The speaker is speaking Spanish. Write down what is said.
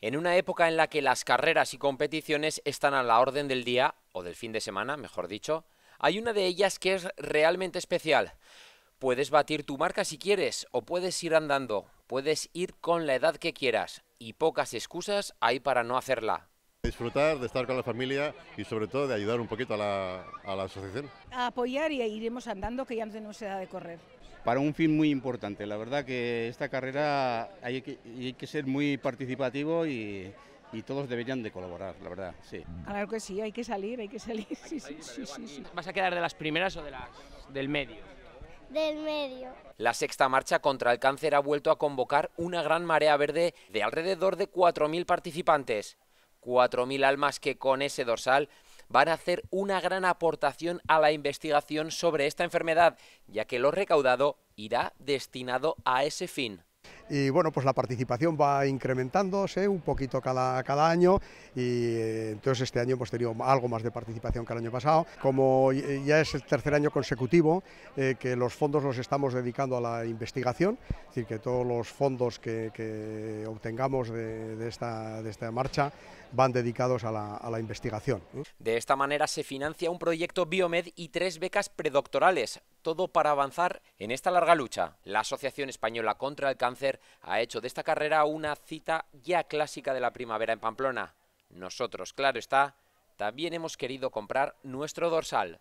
en una época en la que las carreras y competiciones están a la orden del día, o del fin de semana, mejor dicho, hay una de ellas que es realmente especial. Puedes batir tu marca si quieres, o puedes ir andando, puedes ir con la edad que quieras, y pocas excusas hay para no hacerla disfrutar, de estar con la familia y sobre todo de ayudar un poquito a la, asociación. A apoyar y iremos andando, que ya no se da de correr. Para un fin muy importante, la verdad que esta carrera hay que, hay que ser muy participativo y, todos deberían de colaborar, la verdad, sí. Claro que sí, hay que salir, hay que salir. Sí, sí, sí, ¿Vas a quedar de las primeras o de las del medio? Del medio. La sexta marcha contra el cáncer ha vuelto a convocar una gran marea verde de alrededor de 4.000 participantes. 4.000 almas que con ese dorsal van a hacer una gran aportación a la investigación sobre esta enfermedad, ya que lo recaudado irá destinado a ese fin y bueno, pues la participación va incrementándose un poquito cada, año y eh, entonces este año hemos tenido algo más de participación que el año pasado. Como ya es el tercer año consecutivo eh, que los fondos los estamos dedicando a la investigación, es decir, que todos los fondos que, obtengamos de, esta, marcha van dedicados a la, a la investigación. De esta manera se financia un proyecto Biomed y tres becas predoctorales todo para avanzar en esta larga lucha. La Asociación Española contra el Cáncer ha hecho de esta carrera una cita ya clásica de la primavera en Pamplona. Nosotros, claro está, también hemos querido comprar nuestro dorsal.